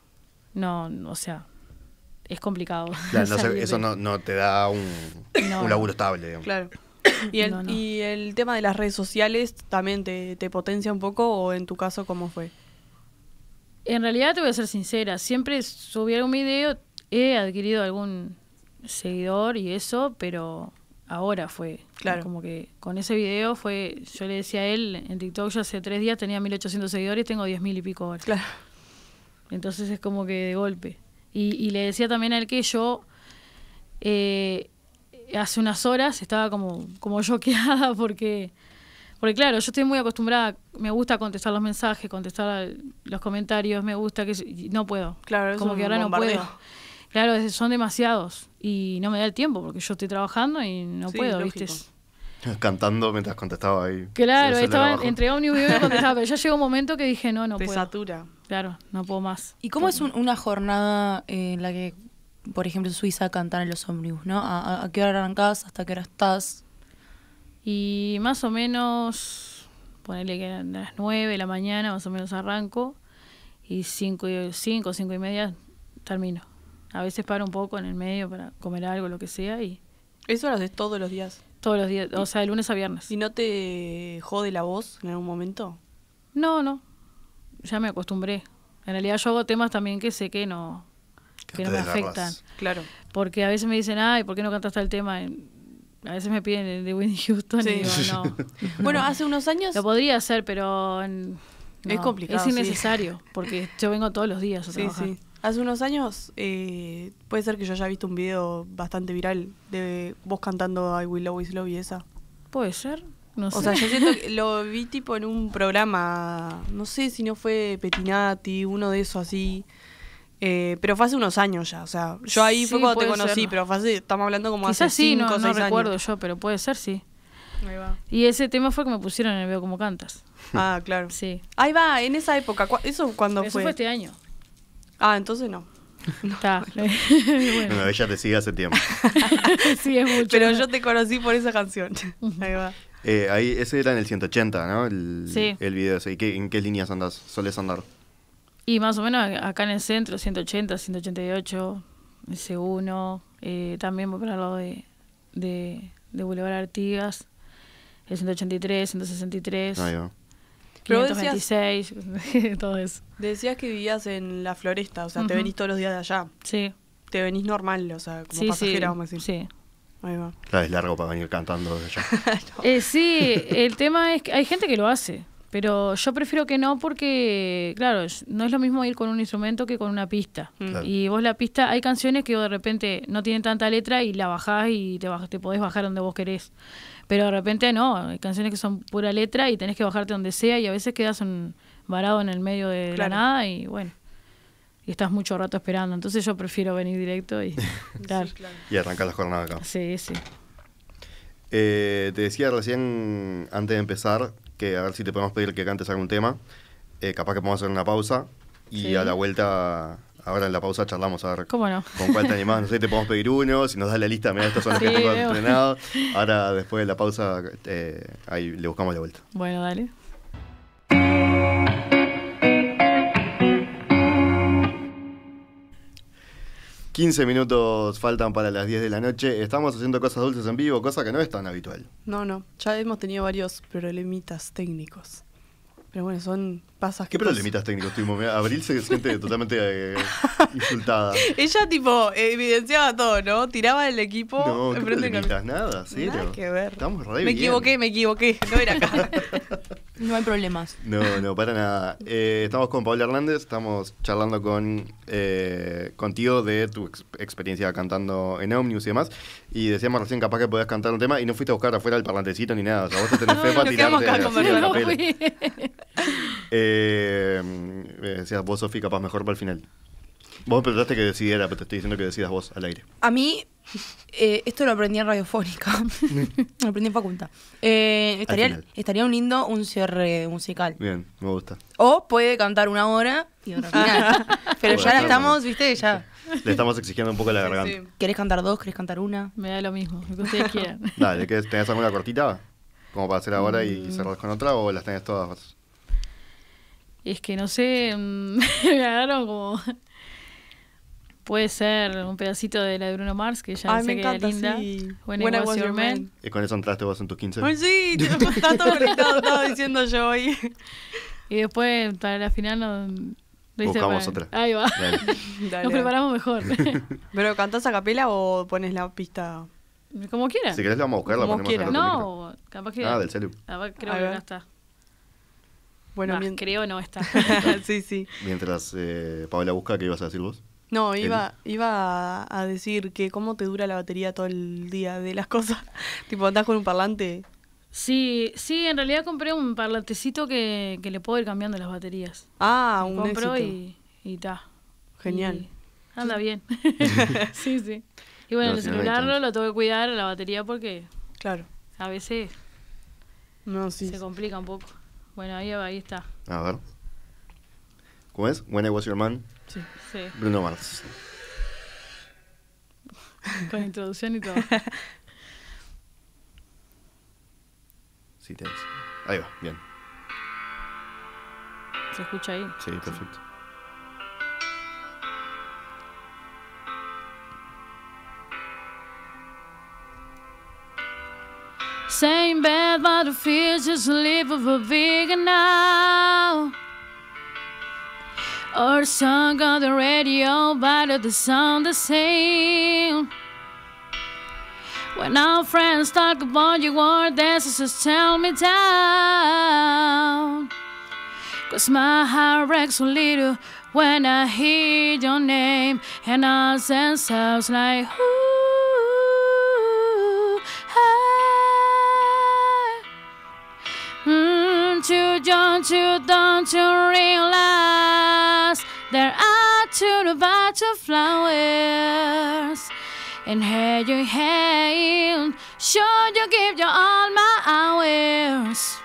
no, o sea, es complicado. eso no, no, te da un, laburo estable. Digamos. Claro. Y el, tema de las redes sociales también te, potencia un poco o en tu caso cómo fue? En realidad te voy a ser sincera, siempre subí algún video he adquirido algún seguidor y eso, pero ahora fue. Claro. Como que con ese video fue, yo le decía a él, en TikTok yo hace tres días tenía 1800 seguidores, tengo 10.000 y pico ahora. Claro. Entonces es como que de golpe. Y, le decía también a él que yo eh, hace unas horas estaba como, como choqueada porque, porque claro, yo estoy muy acostumbrada, me gusta contestar los mensajes, contestar los comentarios, me gusta que... No puedo. Claro, como que ahora no puedo. Claro, son demasiados y no me da el tiempo porque yo estoy trabajando y no puedo, ¿viste? Cantando mientras contestaba ahí. Claro, estaba entre ómnibus y contestaba, pero ya llegó un momento que dije, no, no Te satura. Claro, no puedo más. ¿Y cómo es una jornada en la que, por ejemplo, en Suiza cantar en los Omnibus, no? ¿A, qué hora arrancás? ¿Hasta qué hora estás? Y más o menos, ponerle que eran las nueve de la mañana, más o menos arranco, y 5, cinco, cinco, cinco y media termino. A veces paro un poco en el medio para comer algo, lo que sea, y... ¿Eso lo haces todos los días? Todos los días, o sea, de lunes a viernes. ¿Y no te jode la voz en algún momento? No, no. Ya me acostumbré. En realidad yo hago temas también que sé que no, me afectan. Claro. Porque a veces me dicen, ay, ¿por qué no cantaste el tema? A veces me piden el de Whitney Houston y digo, no. bueno, hace unos años... Lo podría hacer, pero... es complicado. Es innecesario, porque yo vengo todos los días a trabajar. Sí, Hace unos años eh, puede ser que yo haya visto un video bastante viral de vos cantando I Will Always Love y esa. Puede ser, no sé. O sea, yo siento que lo vi tipo en un programa, no sé si no fue Petinati, uno de esos así. Eh, pero fue hace unos años ya, o sea, yo ahí fue cuando te conocí, pero fue hace, estamos hablando como Quizás hace sí, cinco, no, no recuerdo yo, pero puede ser, sí. Ahí va. Y ese tema fue que me pusieron en el video como cantas. Ah, claro. Sí. Ahí va, en esa época, ¿eso cuándo Eso fue este año. Ah, entonces no. Está. bueno. ella te sigue hace tiempo. sí, es mucho. Pero yo te conocí por esa canción. ahí va. Eh, ese era en el 180, ¿no? El, sí. El video ese. ¿Y en qué líneas andas? ¿Soles andar? Y más o menos acá en el centro, 180, 188, ese 1 eh, también por el lado de, de, de Boulevard Artigas. El 183, 163. Ahí va. 526, decías, todo eso. Decías que vivías en la floresta, o sea, te venís todos los días de allá. Sí. Te venís normal, o sea, como pasajera, vamos a decir. Sí. Ahí va. Claro, es largo para venir cantando desde allá. Eh, sí, el tema es que hay gente que lo hace. Pero yo prefiero que no porque, claro, no es lo mismo ir con un instrumento que con una pista. Mm. Y vos la pista, hay canciones que de repente no tienen tanta letra y la bajás y te, te podés bajar donde vos querés. Pero de repente no, hay canciones que son pura letra y tenés que bajarte donde sea y a veces quedas un, varado en el medio de la nada y bueno. Y estás mucho rato esperando. Entonces yo prefiero venir directo y, y arrancar la jornada acá. Sí, sí. Eh, te decía recién, antes de empezar, que a ver si te podemos pedir que cantes algún tema. Eh, capaz que podemos hacer una pausa y a la vuelta, ahora en la pausa charlamos a ver ¿Cómo no? con cuál te No sé, te podemos pedir uno, si nos das la lista, mira, estos son los que tengo entrenado Ahora después de la pausa, eh, ahí le buscamos la vuelta. Bueno, dale. 15 minutos faltan para las 10 de la noche. Estamos haciendo cosas dulces en vivo, cosa que no es tan habitual. No, no. Ya hemos tenido varios problemitas técnicos. Pero bueno, son pasas ¿Qué problemitas técnicos tuvimos? Abril se siente totalmente eh, insultada. Ella, tipo, evidenciaba todo, ¿no? Tiraba del equipo. No, ¿qué problemitas? nada, Nada, No Nada que ver. Estamos re Me equivoqué, me equivoqué. No era acá. no hay problemas. No, no, para nada. Eh, estamos con Paula Hernández, estamos charlando con eh, contigo de tu experiencia cantando en Omnius y demás. Y decíamos recién, capaz que podías cantar un tema y no fuiste a buscar afuera el parlantecito ni nada. O sea, vos te tenés fe para tirarte eh, decías vos, Sofi, capaz mejor para el final. Vos que decidiera, pero te estoy diciendo que decidas vos al aire. A mí, eh, esto lo aprendí en radiofónica. lo aprendí en facultad. Eh, estaría, un lindo un cierre musical. Bien, me gusta. O puede cantar una hora y otra final. pero ya la estamos, viste, ya. Le estamos exigiendo un poco la garganta. ¿Querés cantar dos? ¿Querés cantar una? Me da lo mismo, que ustedes quieran. Dale, ¿tenés alguna cortita? Como para hacer ahora y mm. cerrar con otra, o las tenés todas es que no sé, mm, me agarraron como... Puede ser un pedacito de la de Bruno Mars, que ya sé me que es linda. Sí. When, I was, your man. Y con eso entraste vos en tus pues 15 Sí, está todo conectado, estaba diciendo yo hoy. Y después, para la final, no, Buscamos otra. Ahí va. Nos preparamos mejor. ¿Pero cantás a capela o pones la pista? Como quieras. Si querés la vamos a buscar, la Como ponemos quieras. en el No, capaz que... Ah, del celu. creo que no está. Bueno, creo no está. sí, sí. Mientras eh, busca, ¿qué ibas a decir vos? No, iba, iba a decir que cómo te dura la batería todo el día de las cosas. tipo, andás con un parlante. Sí, sí, en realidad compré un parlantecito que, le puedo ir cambiando las baterías. Ah, un Compro y, y ta. Genial. anda bien. sí, sí. Y bueno, el celular lo tengo que cuidar la batería porque. Claro. A veces. No, sí. Se complica un poco. Bueno, ahí, va, ahí está. A ver. ¿Cómo es? When I Was Your Man. Sí, sí. Bruno Mars. Con introducción y todo. sí, tienes. Ahí va, bien. ¿Se escucha ahí? Sí, perfecto. Same bed, but the feels just live a bigger now. Our song on the radio, but the sound the same. When our friends talk about your war dances, just tell me down. Cause my heart breaks a little when I hear your name, and our sense sounds like, ooh. Don't you, don't you realize there are two vital flowers? And here you hail, Should you give you all my hours.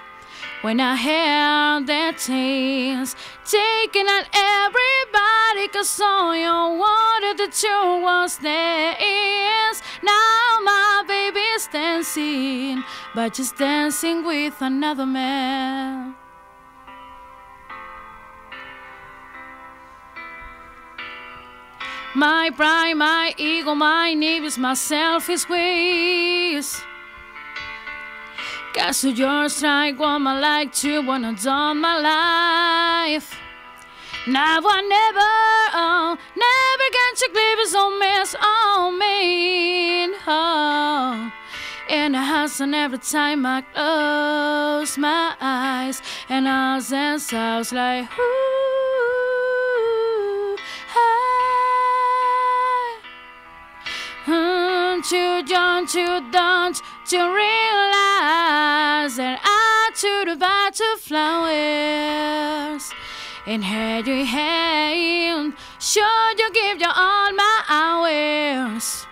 When I hear their tales, taking on everybody, cause all you wanted the two was Now my baby's dancing, but she's dancing with another man. My pride, my ego, my neighbors, my selfish ways. Cast your strike on my like to want has done my life. Now I never, oh, never get your cleavers on mess on me. Oh. And I hustle every time I close my eyes, and I was and I was like, ooh. to don't you, don't you realize that I to the to flowers in hand in hand? Should you give you all my hours?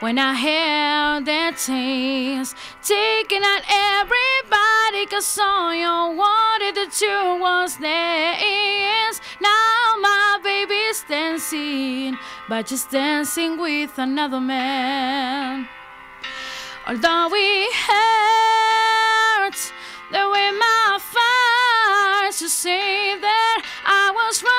When I hear that taste, taking out everybody, cause all you wanted the two was there is now my baby's dancing but just dancing with another man. Although we hurt, the way my fires to say that I was wrong.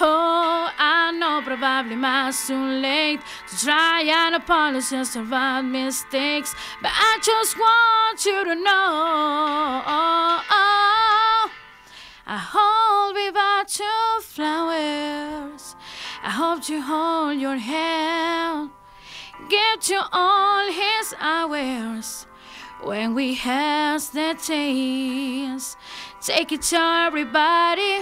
Oh, I know probably mine's too late to try and apologize and survive mistakes, but I just want you to know a whole bunch of flowers. I hope to hold your hand, get you all his hours. When we have the chance, take it to everybody.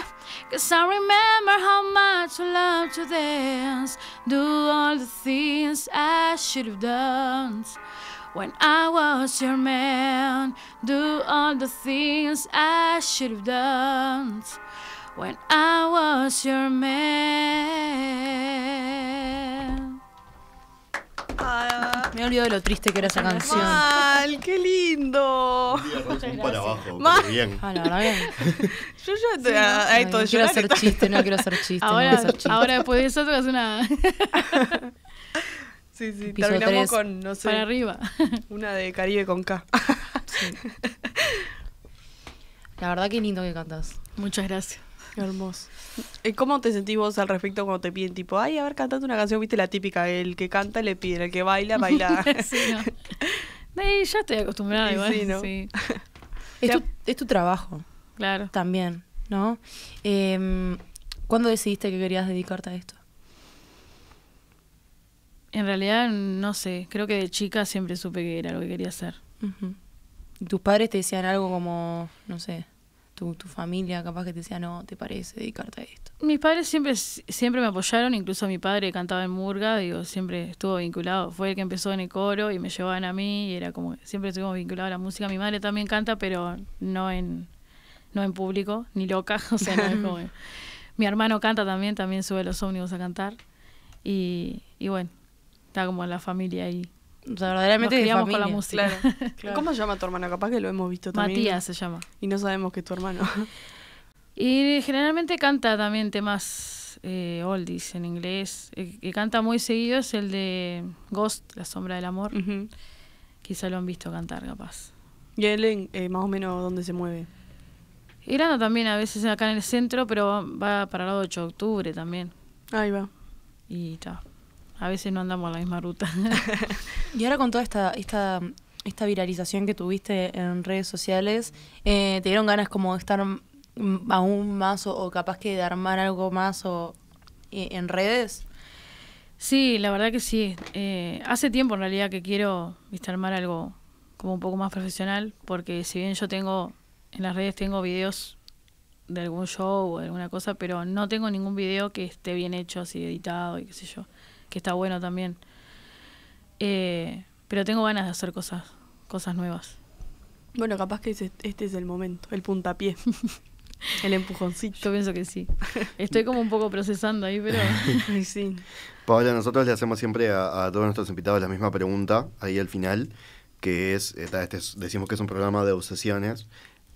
Cause I remember how much I loved to dance, do all the things I should have done. When I was your man, do all the things I should have done. When I was your man. me olvidó de lo triste que era esa canción. ¡Mal! ¡Qué lindo! para abajo, bien. Ah, no, bien. Yo ya te. Sí, a, esto, no quiero hacer chiste, no quiero hacer chiste. Ahora, no hacer chiste. ahora después de eso te una. Sí, sí, terminamos con, no sé. Para arriba. una de Caribe con K. La verdad que lindo que cantas. Muchas gracias. hermoso. ¿Y ¿Cómo te sentís vos al respecto cuando te piden, tipo, ay, a ver, cantate una canción, viste la típica, el que canta le pide, el que baila, baila? sí, eh, ya estoy acostumbrada igual. Sí, Es, tu, trabajo. Claro. También, ¿no? Em, ¿Cuándo decidiste que querías dedicarte a esto? En realidad, no sé. Creo que de chica siempre supe que era lo que quería hacer. ¿Y tus padres te decían algo como, no sé, tu, familia capaz que te decía, no, ¿te parece dedicarte a esto? Mis padres siempre, siempre me apoyaron, incluso mi padre cantaba en Murga, digo, siempre estuvo vinculado. Fue el que empezó en el coro y me llevaban a mí y era como, siempre estuvimos vinculados a la música. Mi madre también canta, pero no en, no en público, ni loca, o sea, no como... mi hermano canta también, también sube los ómnibus a cantar. Y, y bueno, Está como la familia ahí. O sea, verdaderamente Nos con la música. ¿Cómo se llama tu hermano? Capaz que lo hemos visto también. Matías se llama. Y no sabemos que es tu hermano. Y generalmente canta también temas eh, oldies en inglés. El que canta muy seguido es el de Ghost, La Sombra del Amor. Quizá lo han visto cantar, capaz. ¿Y él eh, más o menos dónde se mueve? Irán también a veces acá en el centro, pero va para el 8 de octubre también. Ahí va. Y está a veces no andamos a la misma ruta. y ahora con toda esta, esta, esta viralización que tuviste en redes sociales, eh, ¿te dieron ganas como de estar aún más o, capaz que de armar algo más o eh, en redes? Sí, la verdad que sí. Eh, hace tiempo en realidad que quiero armar algo como un poco más profesional, porque si bien yo tengo, en las redes tengo videos de algún show o de alguna cosa, pero no tengo ningún video que esté bien hecho, así editado y qué sé yo que está bueno también. Eh, pero tengo ganas de hacer cosas, cosas nuevas. Bueno, capaz que este, es el momento, el puntapié, el empujoncito. Yo pienso que sí. Estoy como un poco procesando ahí, pero sí. Paola, nosotros le hacemos siempre a, todos nuestros invitados la misma pregunta, ahí al final, que es, eh, este decimos que es un programa de obsesiones,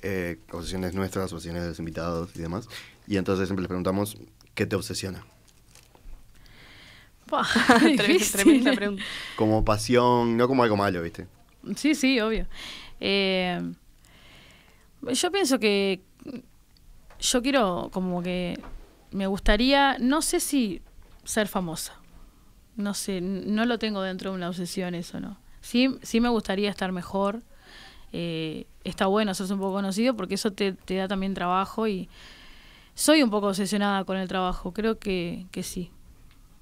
eh, obsesiones nuestras, obsesiones de los invitados y demás. Y entonces siempre les preguntamos, ¿qué te obsesiona? Como pasión, no como algo malo, ¿viste? Sí, sí, obvio. Eh, yo pienso que yo quiero como que me gustaría, no sé si ser famosa. No sé, no lo tengo dentro de una obsesión eso, ¿no? Sí, sí me gustaría estar mejor. Eh, está bueno hacerse un poco conocido porque eso te, da también trabajo y soy un poco obsesionada con el trabajo, creo que sí.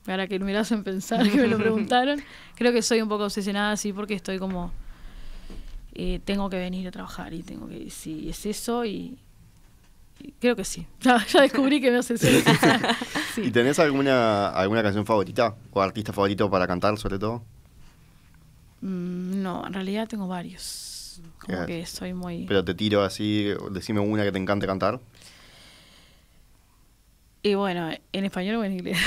Para que lo hacen pensar, que me lo preguntaron. Creo que soy un poco obsesionada así porque estoy como. Eh, tengo que venir a trabajar y tengo que. Si es eso y. creo que sí. Ya, descubrí que me obsesiona. sí. ¿Y tenés alguna, alguna canción favorita o artista favorito para cantar, sobre todo? Mm, no, en realidad tengo varios. Como que soy muy. Pero te tiro así, decime una que te encante cantar. Y bueno, ¿en español o en inglés?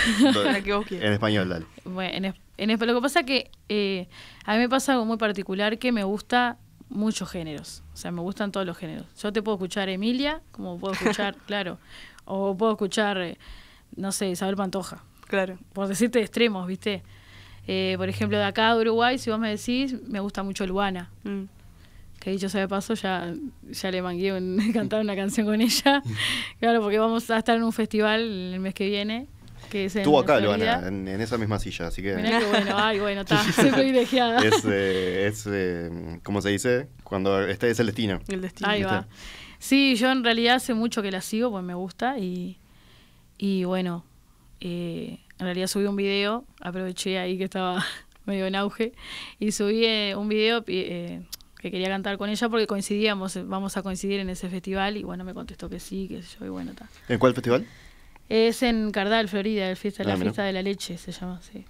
en español, dale. Bueno, en, en, lo que pasa es que eh, a mí me pasa algo muy particular que me gusta muchos géneros. O sea, me gustan todos los géneros. Yo te puedo escuchar Emilia, como puedo escuchar, claro. O puedo escuchar, eh, no sé, Isabel Pantoja. Claro. Por decirte extremos, ¿viste? Eh, por ejemplo, de acá de Uruguay, si vos me decís, me gusta mucho Luana. Mm que dicho sea de paso, ya, ya le mangué en cantar una canción con ella. claro, porque vamos a estar en un festival el mes que viene. Que es Estuvo acá, Luana, en, esa misma silla, así que... bueno, ay, bueno, está, privilegiada. Eh, es, eh, ¿cómo se dice? Cuando este es el destino. El destino. Ahí va. Sí, yo en realidad hace mucho que la sigo, pues me gusta y, y bueno, eh, en realidad subí un video, aproveché ahí que estaba medio en auge, y subí eh, un video que quería cantar con ella porque coincidíamos, eh, vamos a coincidir en ese festival y bueno, me contestó que sí, que soy y bueno, está. ¿En cuál festival? Es en Cardal, Florida, el fiesta, de la ah, fiesta de la leche se llama, sí.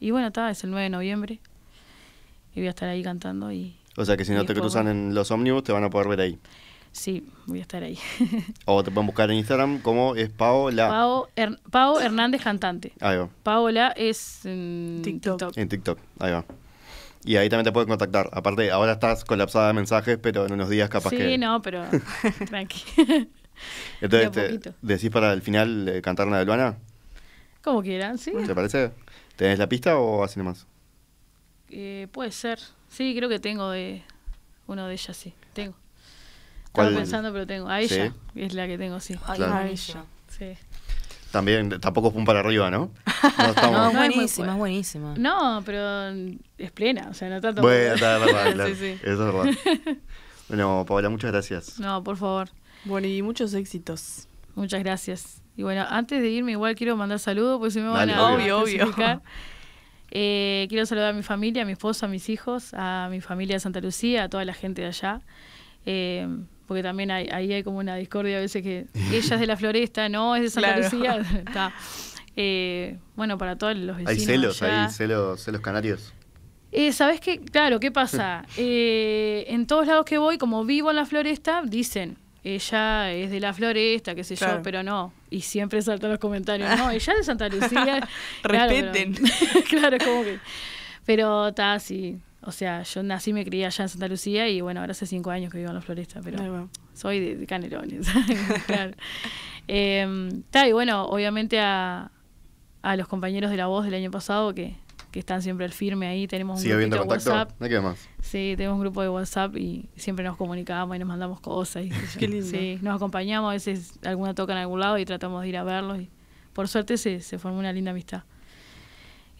Y, bueno, está, es el 9 de noviembre y voy a estar ahí cantando y... O sea que si no te cruzan en los ómnibus te van a poder ver ahí. Sí, voy a estar ahí. o te pueden buscar en Instagram como es Paola. Pao, Hernández Cantante. Ahí va. Paola es en En TikTok, ahí va y ahí también te pueden contactar. Aparte, ahora estás colapsada de mensajes, pero en unos días capaz que. Sí, no, pero. tranqui. Entonces, ¿decís para el final eh, cantar una de Luana? Como quieran, sí. ¿Te parece? ¿Tenés la pista o así nomás? Eh, puede ser. Sí, creo que tengo de uno de ellas, sí. Tengo. Estaba pensando, pero tengo. A ella es la que tengo, sí. A ella. Sí también tampoco es un para arriba, ¿no? No, es buenísima, es buenísima. No, pero es plena, o sea, no tanto Bueno, Bueno, Paola, muchas gracias. No, por favor. Bueno, y muchos éxitos. Muchas gracias. Y bueno, antes de irme, igual quiero mandar saludos, porque si me van a obvio, obvio. Eh, quiero saludar a mi familia, a mi esposo, a mis hijos, a mi familia de Santa Lucía, a toda la gente de allá. Eh, porque también ahí hay como una discordia a veces que ella es de la floresta, no, es de Santa Lucía. Eh, bueno, para todos los vecinos. Hay celos, hay celos, canarios. Eh, ¿Sabes qué? Claro, ¿qué pasa? Eh, en todos lados que voy, como vivo en la floresta, dicen, ella es de la floresta, qué sé yo, pero no. Y siempre saltan los comentarios, no, ella es de Santa Lucía. Respeten. Claro, es como que. Pero está así. O sea, yo nací y me crié allá en Santa Lucía y bueno, ahora hace cinco años que vivo en la floresta, pero soy de, Canelones. Eh, y bueno, obviamente a, a, los compañeros de la voz del año pasado que, que están siempre al firme ahí, tenemos un grupo de WhatsApp. Sí, tenemos un grupo de WhatsApp y siempre nos comunicamos y nos mandamos cosas. Y, Qué lindo. Sí, nos acompañamos, a veces alguna toca en algún lado y tratamos de ir a verlos. Y por suerte se, se formó una linda amistad.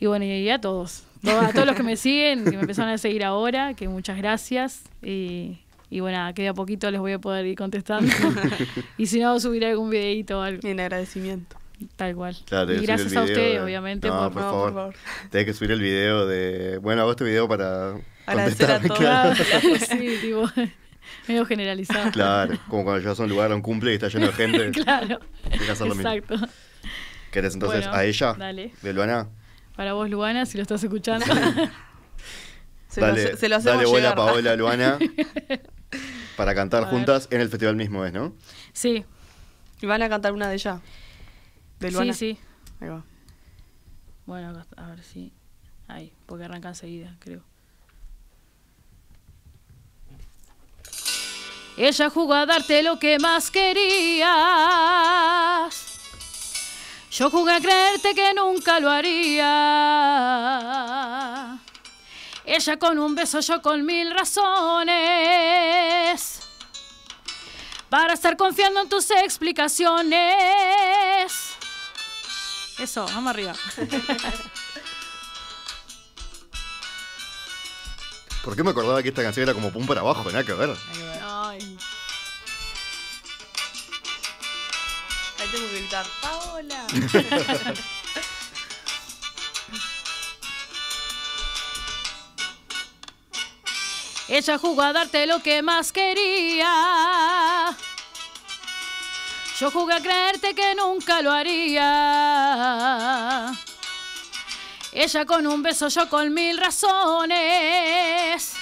Y bueno, y a todos, a todos los que me siguen, que me empezaron a seguir ahora, que muchas gracias. Y, y bueno, que de a poquito les voy a poder ir contestando. y si no, subiré algún videito o algo. En agradecimiento. Tal cual. Claro, y gracias a ustedes obviamente. No, por, favor. por, Tenés que subir el video de. Bueno, hago este video para. Agradecer a todos. Claro. sí, tipo. Medio generalizado. Claro, como cuando llegas a un lugar, a un cumple y está lleno de gente. claro. Exacto. ¿Querés entonces a ella? Dale. De Luana. Para vos, Luana, si lo estás escuchando. se, dale, lo, se, dale Paola, Luana. para cantar juntas en el festival mismo, ¿es, no? Sí. ¿Y van a cantar una de ellas? ¿De Luana? Sí, sí. Ahí va. Bueno, a ver si. Ahí, porque arranca enseguida, creo. Ella jugó a darte lo que más querías yo jugué a creerte que nunca lo haría. Ella con un beso, yo con mil razones. Para estar confiando en tus explicaciones. Eso, vamos arriba. ¿Por qué me acordaba que esta canción era como pum para abajo? Tenía que ver. tengo que gritar, Paola. Ella jugó a darte lo que más quería. Yo jugué a creerte que nunca lo haría. Ella con un beso, yo con mil razones.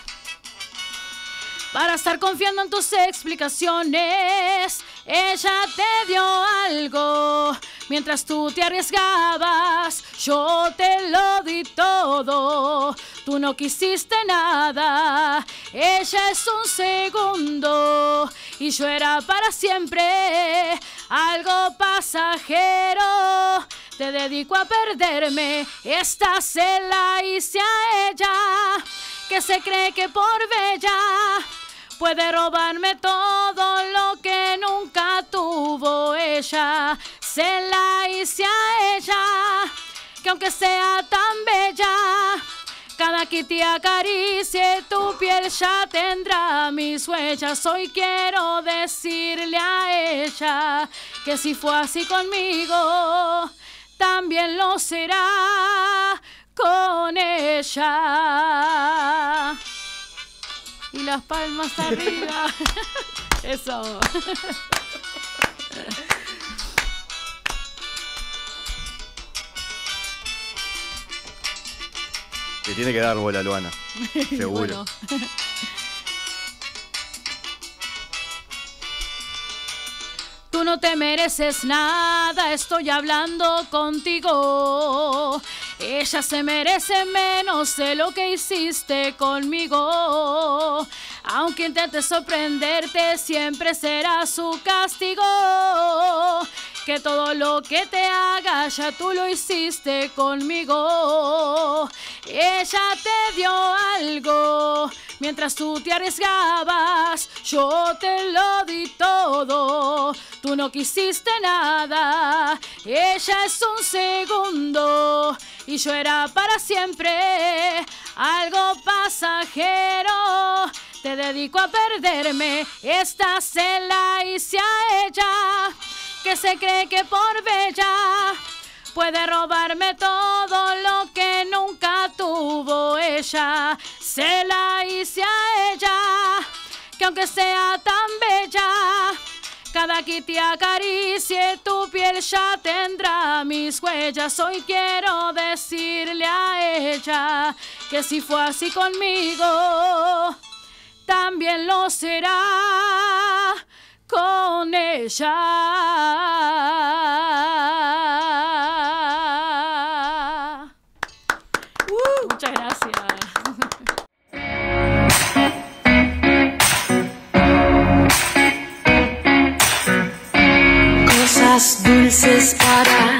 Para estar confiando en tus explicaciones. Ella te dio algo, mientras tú te arriesgabas, yo te lo di todo, tú no quisiste nada, ella es un segundo y yo era para siempre algo pasajero. Te dedico a perderme, esta se la hice a ella, que se cree que por bella Puede robarme todo lo que nunca tuvo ella. Se la hice a ella, que aunque sea tan bella, cada que te acaricie tu piel ya tendrá mis huellas. Hoy quiero decirle a ella que si fue así conmigo, también lo será con ella y las palmas arriba. Eso. Te tiene que dar bola, Luana. Seguro. Tú no te mereces nada, estoy hablando contigo. Ella se merece menos de lo que hiciste conmigo. Aunque intente sorprenderte, siempre será su castigo. Que todo lo que te haga ya tú lo hiciste conmigo. Ella te dio algo. Mientras tú te arriesgabas, yo te lo di todo. Tú no quisiste nada. Ella es un segundo y yo era para siempre algo pasajero. Te dedico a perderme, Esta se la hice a ella, que se cree que por bella puede robarme todo lo que nunca tuvo ella. Se la hice a ella, que aunque sea tan bella, cada que te acaricie tu piel ya tendrá mis huellas. Hoy quiero decirle a ella que si fue así conmigo, también lo será con ella. Chances para